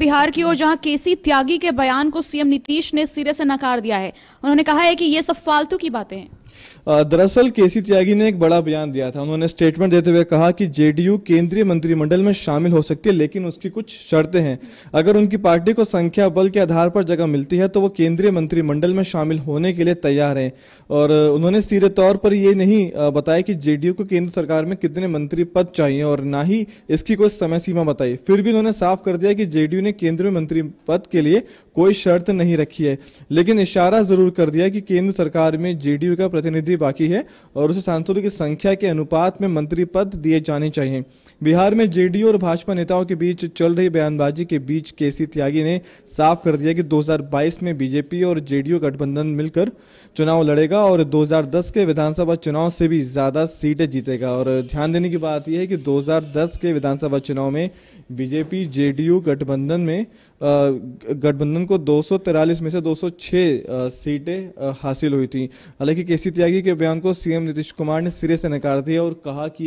बिहार की ओर जहां केसी त्यागी के बयान को सीएम नीतीश ने सिरे से नकार दिया है उन्होंने कहा है कि ये सब फालतू की बातें हैं दरअसल केसी त्यागी ने एक बड़ा बयान दिया था उन्होंने स्टेटमेंट देते हुए कहा कि जेडीयू केंद्रीय मंत्रिमंडल में शामिल हो सकती है लेकिन उसकी कुछ शर्तें हैं अगर उनकी पार्टी को संख्या बल के आधार पर जगह मिलती है तो वो केंद्रीय मंत्रिमंडल में शामिल होने के लिए तैयार हैं और उन्होंने सीधे तौर पर ये नहीं बताया कि जेडीयू को केंद्र सरकार में कितने मंत्री पद चाहिए और ना ही इसकी कोई समय सीमा बताई फिर भी उन्होंने साफ कर दिया कि जेडीयू ने केंद्रीय मंत्री पद के लिए कोई शर्त नहीं रखी है लेकिन इशारा जरूर कर दिया कि केंद्र सरकार में जेडीयू का प्रतिनिधि बाकी है और उसे सांसदों की संख्या के अनुपात में मंत्री पद दिए जाने चाहिए बिहार में जेडीयू और भाजपा नेताओं के बीच चल रही बयानबाजी के बीच के त्यागी ने साफ कर दिया कि 2022 में बीजेपी और जेडीयू गठबंधन मिलकर चुनाव लड़ेगा और 2010 के विधानसभा चुनाव से भी ज़्यादा सीटें जीतेगा और ध्यान देने की बात यह है कि 2010 के विधानसभा चुनाव में बीजेपी जेडीयू गठबंधन में गठबंधन को दो में से दो सीटें हासिल हुई थी हालांकि के त्यागी के बयान को सीएम नीतीश कुमार ने सिरे से नकार दिया और कहा कि